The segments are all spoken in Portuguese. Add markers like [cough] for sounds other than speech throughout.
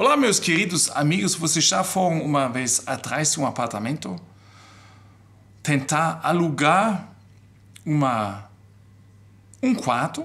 Olá, meus queridos amigos, vocês já foram uma vez atrás de um apartamento? Tentar alugar uma, um quarto?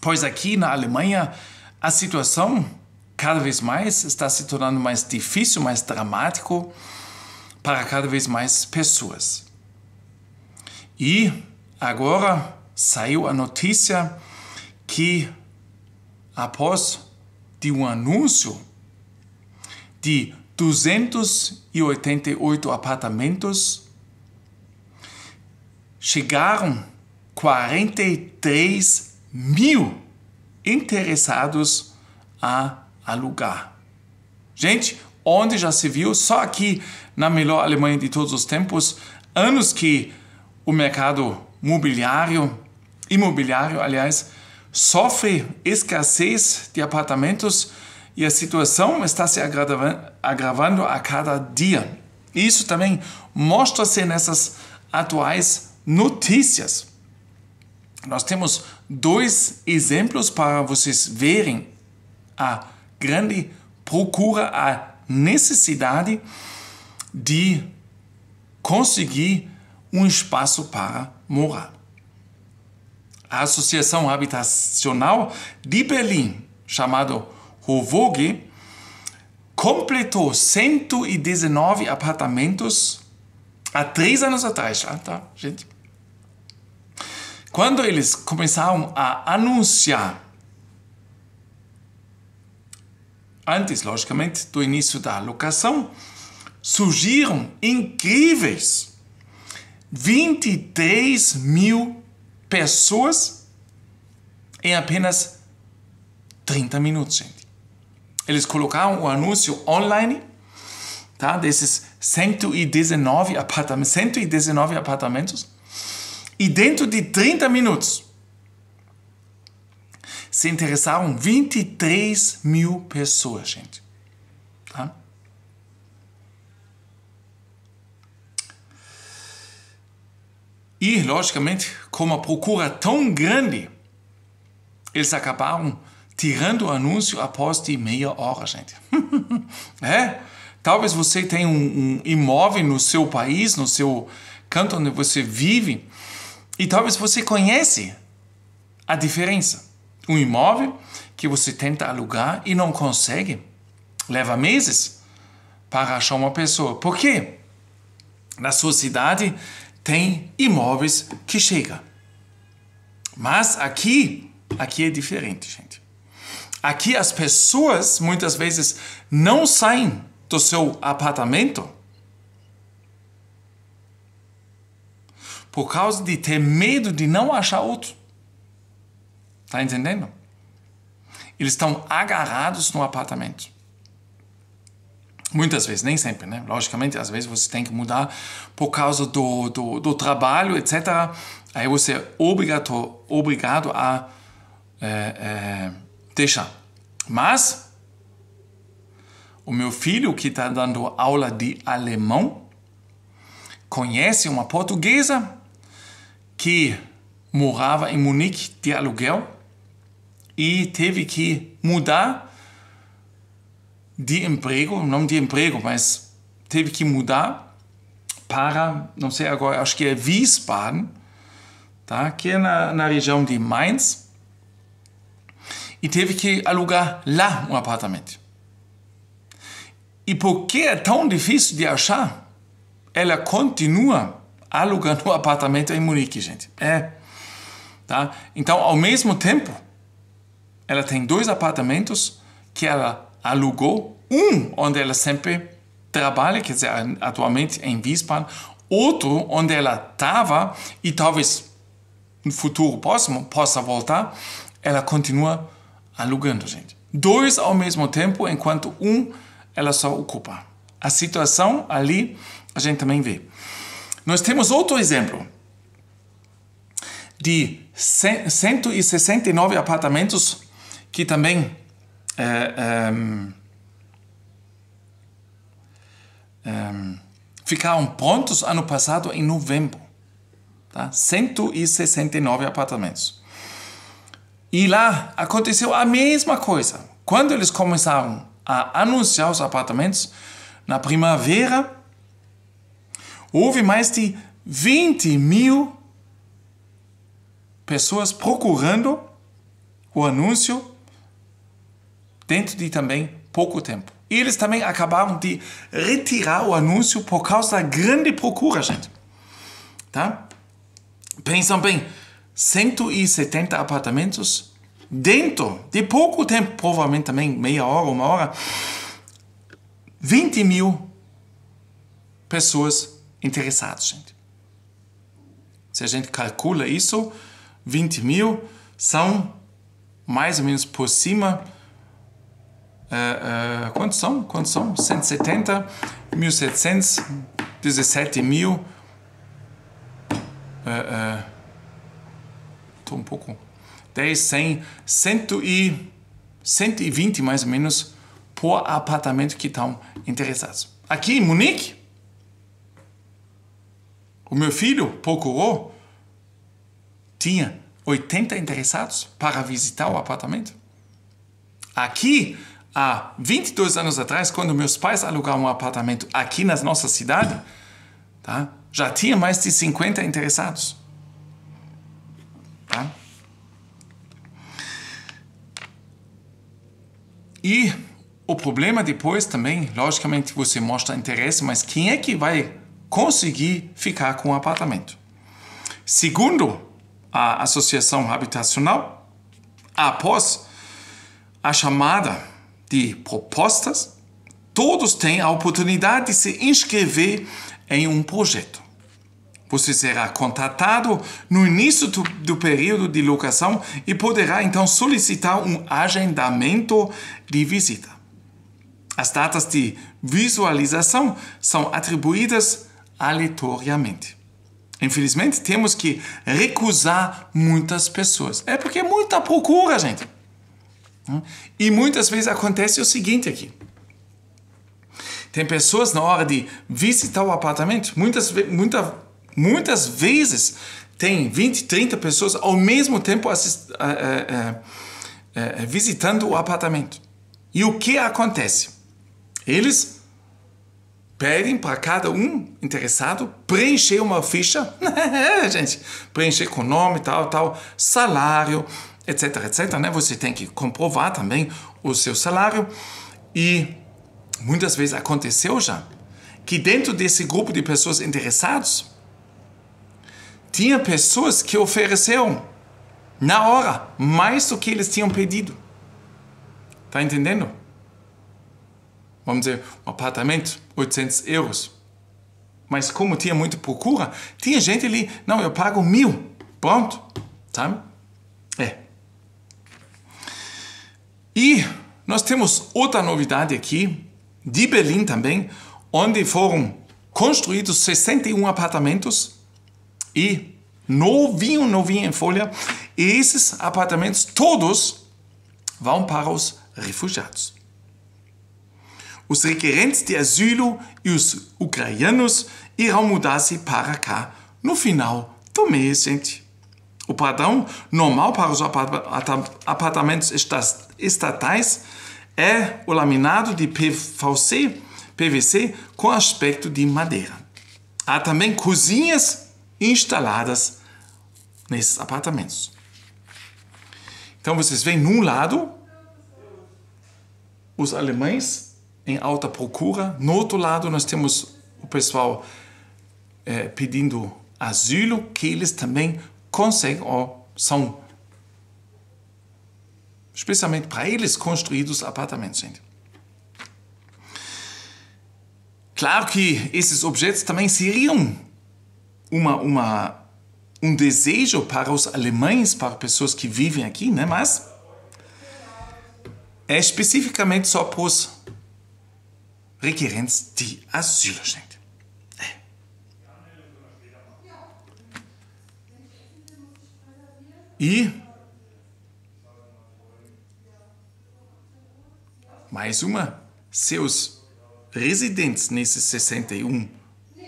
Pois aqui na Alemanha a situação cada vez mais está se tornando mais difícil, mais dramático para cada vez mais pessoas. E agora saiu a notícia que após de um anúncio de 288 apartamentos, chegaram 43 mil interessados a alugar. Gente, onde já se viu, só aqui na melhor Alemanha de todos os tempos, anos que o mercado imobiliário, imobiliário, aliás, sofre escassez de apartamentos e a situação está se agravando a cada dia. Isso também mostra-se nessas atuais notícias. Nós temos dois exemplos para vocês verem a grande procura, a necessidade de conseguir um espaço para morar a Associação Habitacional de Berlim, chamado Hovog, completou 119 apartamentos há três anos atrás, ah, tá, gente? Quando eles começaram a anunciar, antes, logicamente, do início da locação, surgiram incríveis 23 mil pessoas em apenas 30 minutos, gente. Eles colocaram o anúncio online, tá? Desses 119 apartamentos, 119 apartamentos. E dentro de 30 minutos, se interessaram 23 mil pessoas, gente. Tá? E, logicamente, com uma procura tão grande, eles acabaram tirando o anúncio após de meia hora, gente. [laughs] é? Talvez você tenha um, um imóvel no seu país, no seu canto onde você vive, e talvez você conhece a diferença. Um imóvel que você tenta alugar e não consegue, leva meses para achar uma pessoa. Por quê? Na sua cidade tem imóveis que chega. Mas aqui, aqui é diferente, gente. Aqui as pessoas muitas vezes não saem do seu apartamento por causa de ter medo de não achar outro. Tá entendendo? Eles estão agarrados no apartamento. Muitas vezes, nem sempre, né? Logicamente, às vezes você tem que mudar por causa do, do, do trabalho, etc. Aí você é obrigado, obrigado a é, é, deixar. Mas o meu filho, que está dando aula de alemão, conhece uma portuguesa que morava em Munique de aluguel e teve que mudar de emprego, não de emprego, mas teve que mudar para, não sei agora, acho que é Wiesbaden, tá? que é na, na região de Mainz, e teve que alugar lá um apartamento. E porque é tão difícil de achar, ela continua alugando um [laughs] apartamento em Munique, gente. É. Tá? Então, ao mesmo tempo, ela tem dois apartamentos que ela alugou um onde ela sempre trabalha, quer dizer, atualmente é em Wiesbaden, outro onde ela estava e talvez no futuro próximo possa voltar, ela continua alugando, gente. Dois ao mesmo tempo, enquanto um ela só ocupa. A situação ali a gente também vê. Nós temos outro exemplo de 169 apartamentos que também um, é, ehm, um, ehm, ficaram prontos ano passado em novembro. Tá? 169 apartamentos. E lá aconteceu a mesma coisa. Quando eles começaram a anunciar os apartamentos, na primavera, houve mais de 20 mil pessoas procurando o anúncio dentro de também pouco tempo. E eles também acabaram de retirar o anúncio por causa da grande procura, gente. Tá? Pensam bem, 170 apartamentos dentro de pouco tempo, provavelmente também meia hora, uma hora, 20 mil pessoas interessadas, gente. Se a gente calcula isso, 20 mil são mais ou menos por cima Uh, quantos são? Quantos são? 170, 1700, 17 mil. Estou uh, eh, um pouco. 10, 100, 100 e 120 mais ou menos por apartamento que estão interessados. Aqui em Munique, o meu filho procurou, tinha 80 interessados para visitar o apartamento. Aqui há 22 anos atrás, quando meus pais alugaram um apartamento aqui na nossa cidade, tá? já tinha mais de 50 interessados. Tá? E o problema depois também, logicamente, você mostra interesse, mas quem é que vai conseguir ficar com o apartamento? Segundo a associação habitacional, após a chamada de propostas, todos têm a oportunidade de se inscrever em um projeto. Você será contatado no início do, do, período de locação e poderá então solicitar um agendamento de visita. As datas de visualização são atribuídas aleatoriamente. Infelizmente, temos que recusar muitas pessoas. É porque é muita procura, gente. Né? E muitas vezes acontece o seguinte aqui. Tem pessoas na hora de visitar o apartamento, muitas, muita, muitas vezes tem 20, 30 pessoas ao mesmo tempo assist, é, é, é, visitando o apartamento. E o que acontece? Eles pedem para cada um interessado preencher uma ficha, [laughs] gente, preencher com nome, tal, tal, salário, etc, etc. Né? Você tem que comprovar também o seu salário. E muitas vezes aconteceu já que dentro desse grupo de pessoas interessadas, tinha pessoas que ofereceram na hora mais do que eles tinham pedido. Tá entendendo? Vamos dizer, um apartamento, 800 euros. Mas como tinha muita procura, tinha gente ali, não, eu pago mil. Pronto, sabe? E nós temos outra novidade aqui, de Berlim também, onde foram construídos 61 apartamentos e novinho, novinho em folha, e esses apartamentos todos vão para os refugiados. Os requerentes de asilo e os ucranianos irão mudar-se para cá no final do mês, gente. O padrão normal para os apartamentos está estatais é o laminado de PVC, PVC com aspecto de madeira. Há também cozinhas instaladas nesses apartamentos. Então vocês veem num lado os alemães em alta procura, no outro lado nós temos o pessoal é, pedindo asilo, que eles também conseguem ou são especialmente para eles construídos apartamentos, gente. Claro que esses objetos também seriam uma, uma, um desejo para os alemães, para pessoas que vivem aqui, né? mas é especificamente só para os requerentes de asilo, gente. É. E Mais uma, seus residentes nesses 61 uh, uh,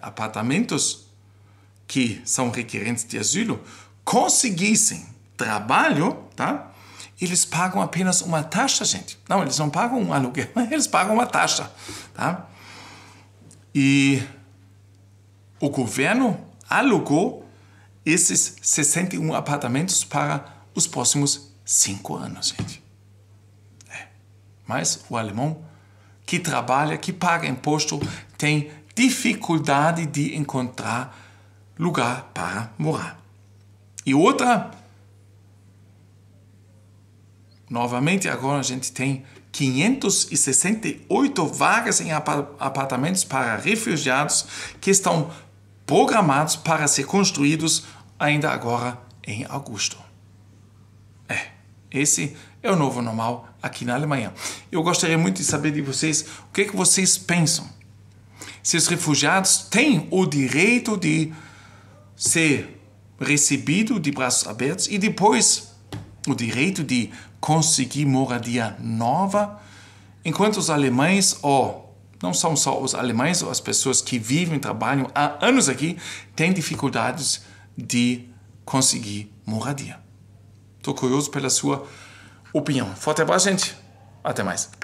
apartamentos que são requerentes de asilo conseguissem trabalho, tá? Eles pagam apenas uma taxa, gente. Não, eles não pagam um aluguel, [laughs] eles pagam uma taxa, tá? E o governo alugou esses 61 apartamentos para os próximos cinco anos, gente. Mas o alemão que trabalha, que paga imposto, tem dificuldade de encontrar lugar para morar. E outra, novamente agora a gente tem 568 vagas em apartamentos para refugiados que estão programados para ser construídos ainda agora em agosto. É, esse é o novo normal aqui na Alemanha. Eu gostaria muito de saber de vocês o que, é que vocês pensam. Se os refugiados têm o direito de ser recebido de braços abertos e depois o direito de conseguir moradia nova, enquanto os alemães, ou não são só os alemães, ou as pessoas que vivem e trabalham há anos aqui, têm dificuldades de conseguir moradia. Estou curioso pela sua opinião. Forte abraço, gente. Até mais.